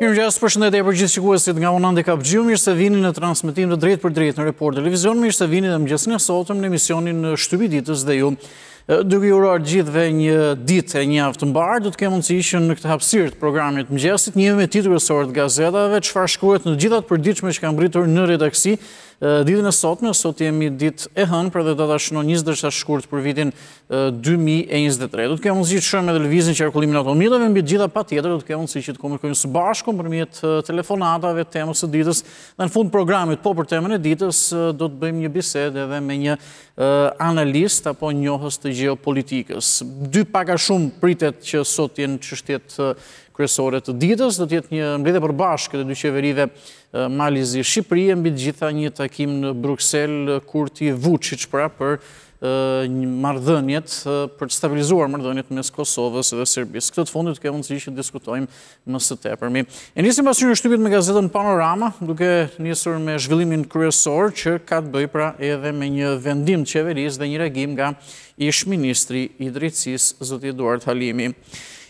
Mirë mëgjes, përshëndetje për gjithë qikuesit nga Onandi Kapgjiu, mirë se vini në transmitim të drejtë për drejtë në report televizion, mirë se vini dhe mëgjes në sotëm në emisionin në shtybi ditës dhe ju. Dukë i urar gjithve një ditë e një aftë mbarë, du të kemë nësi ishën në këtë hapsirët të programit mëgjesit, një me titurësorët gazetave, qëfar shkuet në gjithat për diqme që kam britur në redaksi, Ditën e sotme, sot jemi dit e hënë, për dhe do të shënë njës dërsa shkurt për vitin 2023. Do të kemë mundësi që shërë me dhe lëvizin që erkullimin ato mitëve, mbi gjitha pa tjetër, do të kemë mundësi që të komunikojmë së bashku për mjet telefonatave, temës e ditës, dhe në fund programit, po për temën e ditës, do të bëjmë një bised edhe me një analist apo njohës të geopolitikës. Dy paka shumë pritet që sot jenë qështjet kresore të ditës, do tjetë një mbrede për bashkë të dy qeverive Malizi Shqipëri, e mbi gjitha një takim në Bruxelles, kur t'i vuqic pra për një mardhënjet, për të stabilizuar mardhënjet mes Kosovës dhe Serbis. Këtë të fundit, ke në që që diskutojmë në së te E njësim pasur në shtypit me gazetën Panorama, duke njësur me zhvillimin kryesor, që ka të bëj pra edhe me një vendim të qeveris dhe një regim nga ish ministri i drejtsis, zëti Eduard Halimi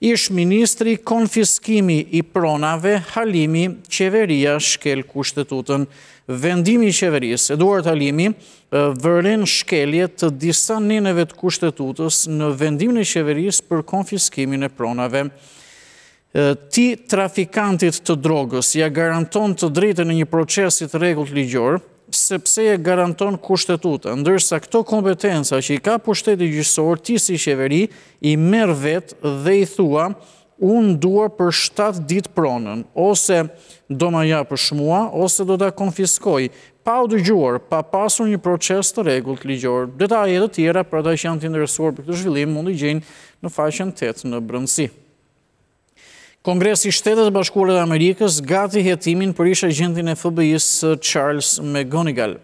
ish ministri konfiskimi i pronave halimi qeveria shkel kushtetutën. Vendimi qeverisë, Eduard Halimi, vërin shkelje të disa nineve të kushtetutës në vendim në qeverisë për konfiskimin e pronave. Ti trafikantit të drogës ja garanton të drejtën e një procesit regullt ligjorë, sepse e garanton kushtetuta, ndërsa këto kompetenca që i ka pushtetit gjysor, ti si qeveri, i merë vetë dhe i thua, unë dua për 7 ditë pronën, ose do ma ja për shmua, ose do da konfiskoj, pa u dëgjuar, pa pasur një proces të regull të ligjor, detajet e tjera, pra da që janë të interesuar për këtë zhvillim, mund i gjenë në faqen 8 në brëndësi. Kongresi shtetet e bashkuarit dhe Amerikës gati jetimin për ishe gjendin e fbi s Charles McGonigal.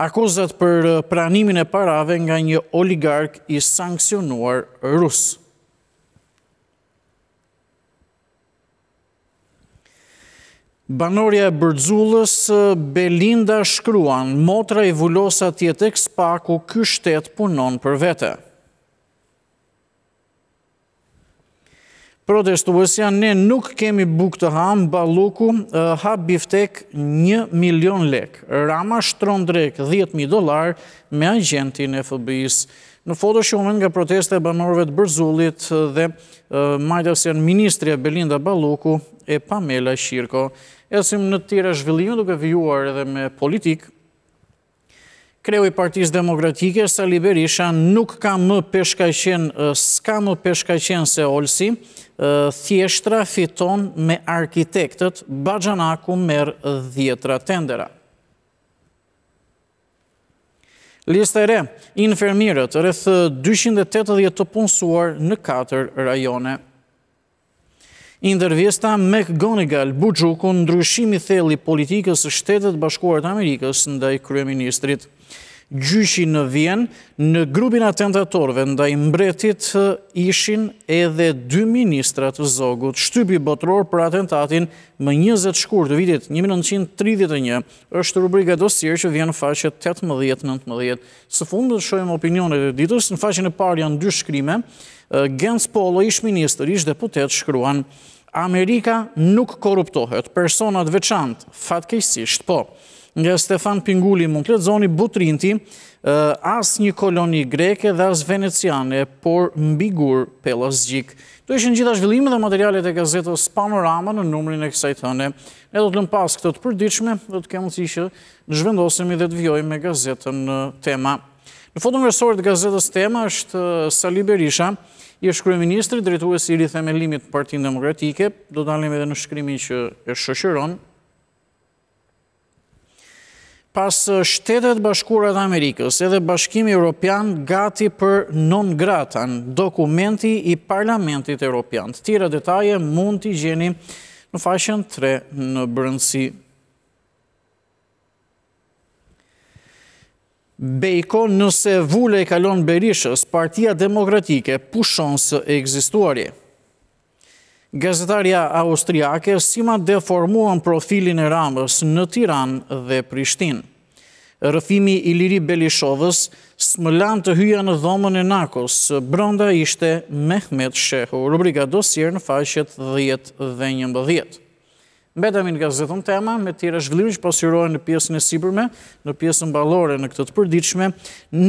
Akuzat për uh, pranimin e parave nga një oligark i sankcionuar rusë. Banorja e bërdzullës uh, Belinda Shkruan, motra i vullosa tjetë ekspaku, kështet punon për vete. protestuës janë ne nuk kemi buk të ham, baluku, ha biftek një milion lek, rama shtron drek 10.000 dolar me agentin FBI-s. Në foto shumën nga proteste e banorëve të bërzullit dhe majtës janë Ministria Belinda Baluku e Pamela Shirko. Esim në tira zhvillimit duke vijuar edhe me politikë, Kreu i Partisë demokratike, Sali Berisha, nuk ka më peshkaqen, s'ka më peshkaqen se Olsi, thjeshtra fiton me arkitektet, bajanaku merë dhjetra tendera. Lista e re, infermirët, rrëth 280 të punësuar në 4 rajone. Intervista McGonigal, Gonigal, buqukun, ndryshimi theli politikës shtetet bashkuartë Amerikës ndaj Kryeministrit gjyshi në vjen, në grubin atentatorve nda i mbretit ishin edhe dy ministrat të zogut, shtypi botror për atentatin më 20 shkur të vitit 1931, është rubrika dosirë që vjen në faqet 18-19. Së fundë të shojmë opinionet e ditës, në faqen e parë janë dy shkrime, Gens Polo ish minister, ish deputet shkruan, Amerika nuk korruptohet, personat veçant, fatkejsisht, po, nga Stefan Pinguli, mund të zoni butrinti, eh, asë një koloni greke dhe asë veneciane, por mbigur pelas gjikë. Të ishën gjitha zhvillime dhe materialet e gazetës panorama në numrin e kësaj thëne. Ne do të lëmë pas këtë të përdiqme, do të kemë të ishë në zhvendosim i dhe të vjojmë me gazetën në eh, tema. Në fotën versorit gazetës tema është eh, Sali Berisha, i është kërë ministri, drejtu e si rrithem e limit partinë demokratike, do të alim edhe në shkrimi që e shëshëronë, pas shtetet bashkurat Amerikës edhe bashkimi Europian gati për non gratan dokumenti i parlamentit Europian. Të tira detaje mund t'i gjeni në fashën 3 në brëndësi. Bejko nëse vule e kalon Berishës, partia demokratike pushon së egzistuarje. Gazetaria austriake sima deformuan profilin e ramës në Tiran dhe Prishtin. Rëfimi i Liri Belishovës smëllan të hyja në dhomën e nakos, bronda ishte Mehmet Shehu, rubrika dosirë në faqet 10 dhe 11 mbetemi nga zetëm tema, me tjera zhvillimi që pasirojë po në pjesën e sibërme, në pjesën balore në këtët përdiqme,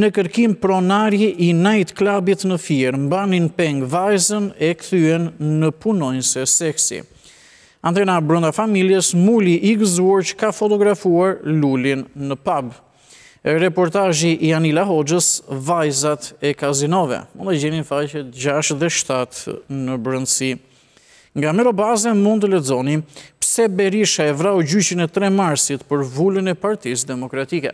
në kërkim pronarje i najtë klabit në firë, mbanin peng vajzën e këthyën në se seksi. Antena brënda familjes, muli i gëzuar që ka fotografuar lullin në pub. Reportajji i Anila Hoxës, vajzat e kazinove. Më dhe gjenin faqet 6 dhe 7 në brëndësi Nga mero baze mund të ledzoni pse Berisha e vrau gjyqin e tre marsit për vullin e partiz demokratike.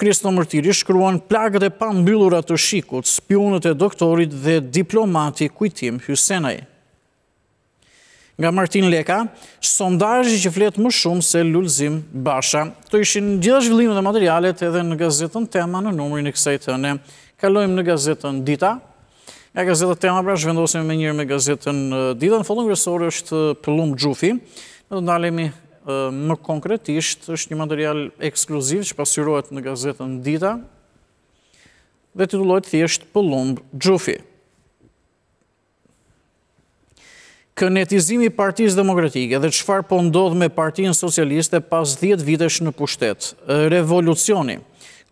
Kristo Mërtiri shkruan plagët e pambyllura të shikut, spionët e doktorit dhe diplomati kujtim Hysenaj. Nga Martin Leka, sondajë që fletë më shumë se lullëzim basha. Të ishin gjitha zhvillimet e materialet edhe në gazetën tema në numërin e kësajtën e kalojmë në gazetën dita. Nga gazetët të abra, shvendosim pra, me njërë me gazetën dita. Në fotën kërësorë është pëllum gjufi. Në të ndalemi më konkretisht, është një material ekskluziv që pasyruat në gazetën dita dhe titullojtë thjeshtë pëllum gjufi. Kënetizimi partijës demokratike dhe qëfar po ndodhë me partijën socialiste pas 10 vitesh në pushtet. Revolucioni. Revolucioni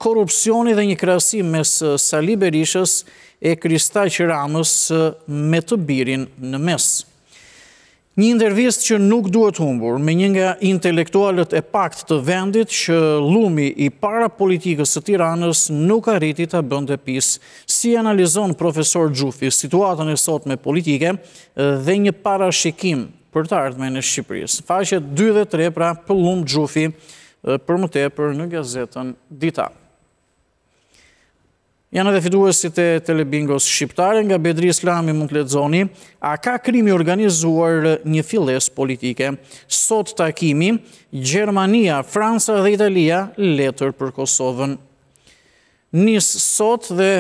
korupcioni dhe një krasim mes uh, Sali Berishës e Kristaj Qiramës uh, me të birin në mes. Një intervist që nuk duhet humbur me një nga intelektualet e pakt të vendit që lumi i para politikës të tiranës nuk arriti të bënd e pisë. Si analizon profesor Gjufi situatën e sot me politike uh, dhe një para shikim për të ardhme në Shqipëris. Faqet 2 dhe 3 pra pëllum Gjufi për më tepër në gazetën Ditalë. Janë edhe fituësit e telebingos shqiptare nga Bedri Islami mund të ledzoni, a ka krimi organizuar një filles politike? Sot takimi, Gjermania, Fransa dhe Italia, letër për Kosovën. Nisë sot dhe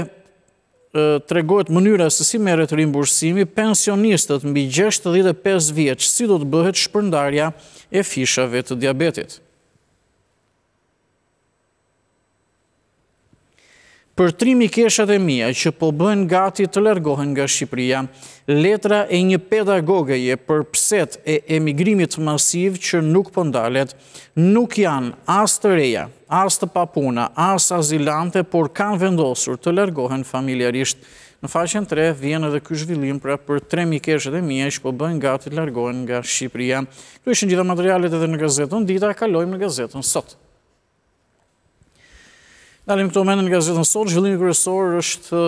tregojt mënyra se si meret rimbursimi, pensionistët mbi 65 vjeqë si do të bëhet shpërndarja e fishave të diabetit. Përtrimi keshët e mija që po bënë gati të lërgohen nga Shqipëria, letra e një pedagogeje për pset e emigrimit masiv që nuk pëndalet, po nuk janë as të reja, as të papuna, as azilante, por kanë vendosur të lërgohen familjarisht. Në faqen 3, vjen edhe kështë villim pra për 3.000 keshët e mija që po bënë gati të lërgohen nga Shqipëria. Kërë ishën gjitha materialet edhe në gazetën, dita e kalojmë në gazetën sotë. Dalim këto menën nga zëtën sot, zhvillimi kërësor është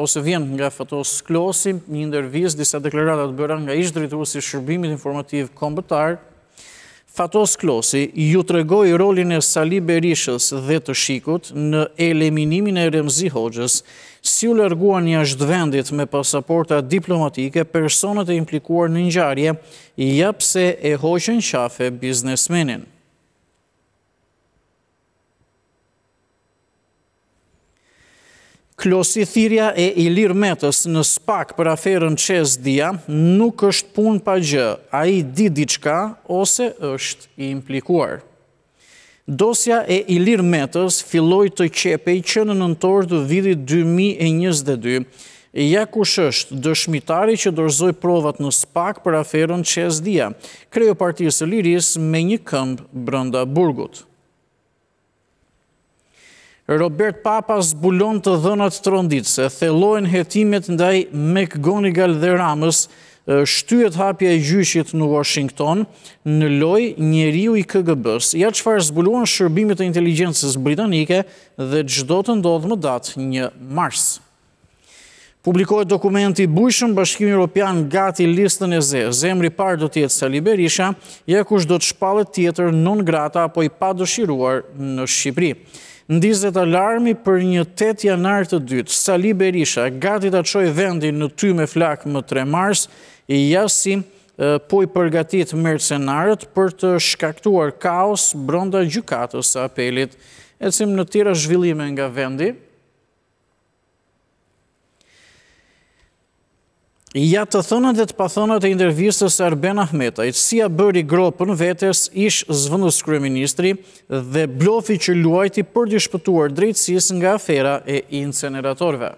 ose vjen nga fatos klosi, një ndërviz, disa deklaratat bëra nga ishtë dritur i shërbimit informativ kombëtar. Fatos klosi ju të regoj rolin e sali berishës dhe të shikut në eliminimin e remzi hoqës, si u lërguan një ashtë vendit me pasaporta diplomatike personët e implikuar në njëjarje, japse e hoqën qafe biznesmenin. Klosi thirja e Ilir Metës në spak për aferën qes dhja nuk është pun pa gjë, a i di diqka ose është i implikuar. Dosja e Ilir Metës filloj të qepej që në nëntorë të vidit 2022. Ja kush është dëshmitari që dorzoj provat në spak për aferën qes dhja, krejo partijës e liris me një këmbë brënda burgutë. Robert Papa zbulon të dhënat të tronditëse, thelojnë jetimet ndaj McGonigal dhe Ramës, shtyët hapja i gjyshit në Washington, në loj njeriu i KGB-s. Ja qëfar zbuluan shërbimit e inteligencës britanike dhe gjdo të ndodhë më datë një mars. Publikohet dokumenti bujshëm, bashkimi Europian gati listën e ze, zemri parë do tjetë sa liberisha, ja kush do të shpalët tjetër non grata apo i pa dëshiruar në Shqipëri. Shqipëri ndizet alarmi për një 8 janar të dytë, Sali Berisha gati të qoj vendin në ty me flak më 3 mars, i jasi po i përgatit mercenarët për të shkaktuar kaos bronda gjukatës apelit, e cim në tira zhvillime nga vendi, Ja të thënën dhe të pathënët e intervjistës Arben Ahmeta, i qësia bëri gropën vetës ish zvëndës kërëministri dhe blofi që luajti për të drejtsis nga afera e inceneratorve.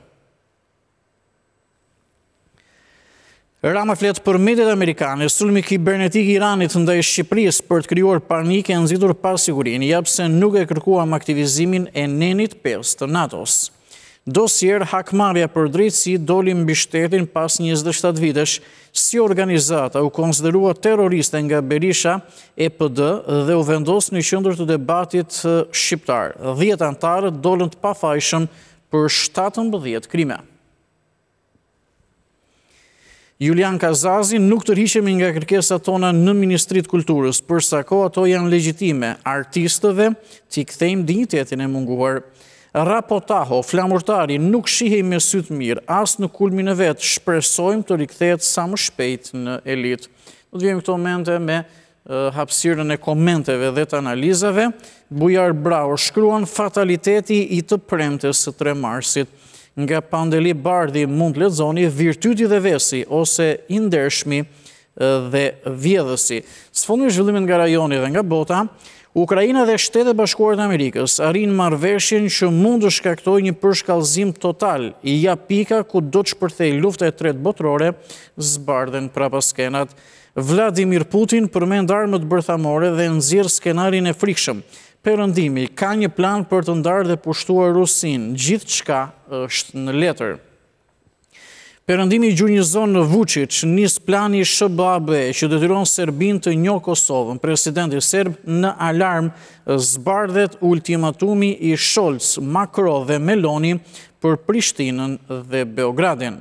Rama fletë për medjet amerikane, sulmi kibernetik Iranit nda i Shqipëris për të kryuar panike nëzitur pasigurin, japse nuk e kërkuam aktivizimin e nenit 5 të NATO-së. Dosjer hakmarja për drejtësi doli mbi shtetin pas 27 vitesh, si organizata u konsiderua terroriste nga Berisha e PD dhe u vendos një qëndër të debatit shqiptar. Dhjetë antarët dolën të pafajshëm për 17 krime. Julian Kazazi nuk rishemi nga kërkesa tona në Ministrit Kulturës, përsa ko ato janë legjitime artistëve të i këthejmë dignitetin e munguarë rapotaho, flamurtari, nuk shihej me sytë mirë, asë në kulmin e vetë, shpresojmë të rikëthetë sa më shpejtë në elitë. Në të vijemi këto mente me hapsirën e komenteve dhe të analizave, Bujar Brau shkruan fataliteti i të premtës së tre marsit. Nga pandeli bardhi mund të ledzoni, virtyti dhe vesi, ose indershmi dhe vjedhësi. Së fundu i zhvillimin nga rajoni dhe nga bota, Ukrajina dhe shtetet bashkuarët Amerikës arin marveshin që mund të shkaktoj një përshkallzim total i ja pika ku do të shpërthej luftë e tret botrore zbardhen prapa skenat. Vladimir Putin përmend armët bërthamore dhe nëzirë skenarin e frikshëm. Perëndimi ka një plan për të ndarë dhe pushtuar Rusin, gjithë qka është në letër. Perëndimi i gjunjëzon në Vučić nis plani i sba që detyron Serbin të njo Kosovën. Presidenti serb në alarm zbardhet ultimatumi i Scholz, Makro dhe Meloni për Prishtinën dhe Beogradin.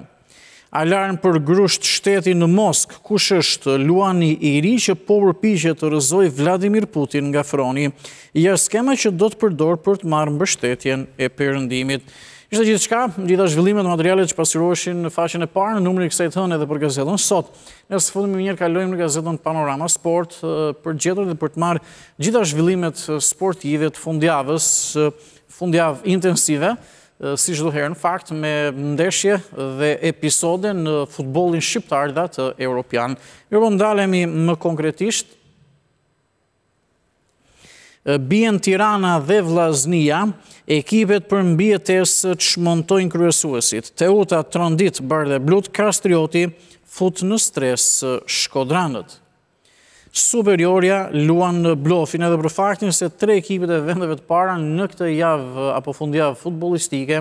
Alarm për grusht shteti në Moskë, kush është Luani i ri që po përpiqet të rëzoj Vladimir Putin nga fronti, ja skema që do të përdor për të marrë mbështetjen e Perëndimit. Ishte gjithë qka, gjitha zhvillimet në materialet që pasiroheshin në faqen e parë, në numëri kësaj të hënë edhe për gazetën. Sot, Nësë së fundëm i njerë, kalojmë në gazetën Panorama Sport për gjithër dhe për të marë gjitha zhvillimet sportive të fundjavës, fundjavë intensive, si që herë në fakt me ndeshje dhe episode në futbolin shqiptar dhe të Europian. Mirë po ndalemi më konkretisht bjen Tirana dhe Vlaznia, ekipet për mbjetes të shmontojnë kryesuesit. Teuta Trondit, Bardhe Blut, Kastrioti, fut në stres Shkodranët. Superioria luan në blofin edhe për faktin se tre ekipet e vendeve të para në këtë javë apo fundjavë futbolistike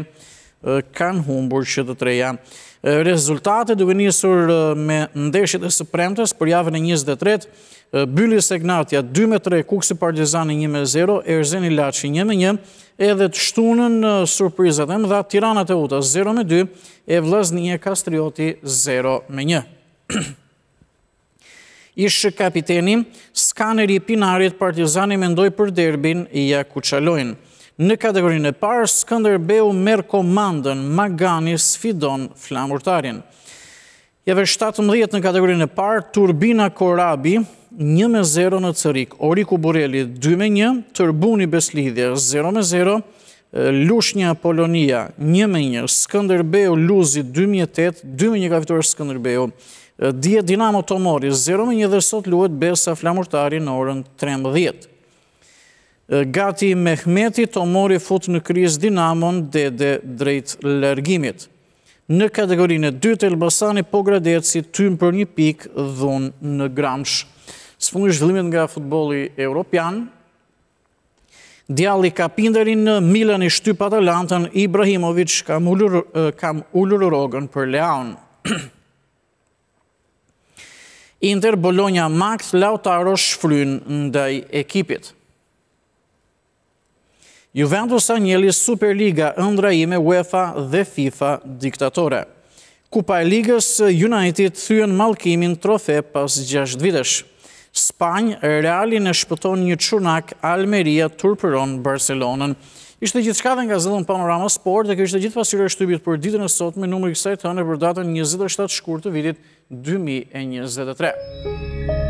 kanë humbur që të treja rezultate, duke njësur me ndeshjet e së premtës për javën e 23, Bylli Segnatja 2-3, Kukësi partizani 1-0, Erzeni Laci 1-1, edhe të shtunën në surprizat e më dha tiranat e utas 0-2, e vlas një kastrioti 0-1. Ishë kapiteni, skaneri i pinarit partizani mendoj për derbin i ja kuqalojnë. Në kategorinë e parë, Skanderbeu merë komandën, Magani sfidon flamurtarin. Jeve 17 në kategorinë e parë, Turbina Korabi, 1-0 në cërik, Oriku Bureli 2-1, Tërbuni Beslidhja 0-0, Lushnja Polonia 1-1, Skanderbeu Luzi 2008, 2-1 ka fituar Skanderbeu, Dje Dinamo Tomori 0-1 dhe sot luet Besa Flamurtari në orën 13. Gati Mehmeti të omori fut në kryes Dinamon dhe dhe drejt lërgimit. Në kategorinë e dytë, Elbasani po gradet si tym për një pik dhunë në gramsh. Së fungjë zhvillimit nga futboli europian, djalli ka pinderin në Milan i shtypa të lantën, Ibrahimovic kam ullur rogën për Leon. Inter Bologna Max Lautaro shfrynë ndaj ekipit. Juventus Anjeli Superliga, ëndra me UEFA dhe FIFA diktatore. Kupa e ligës United thyën malkimin trofe pas 6 vitesh. Spanjë realin e shpëton një qurnak Almeria turpëron Barcelonën. Ishte gjithë shkathe nga zëllën panorama sport dhe kështë gjithë e shtybit për ditën e sot me numër i kësaj të hënë për datën 27 shkur të vitit 2023.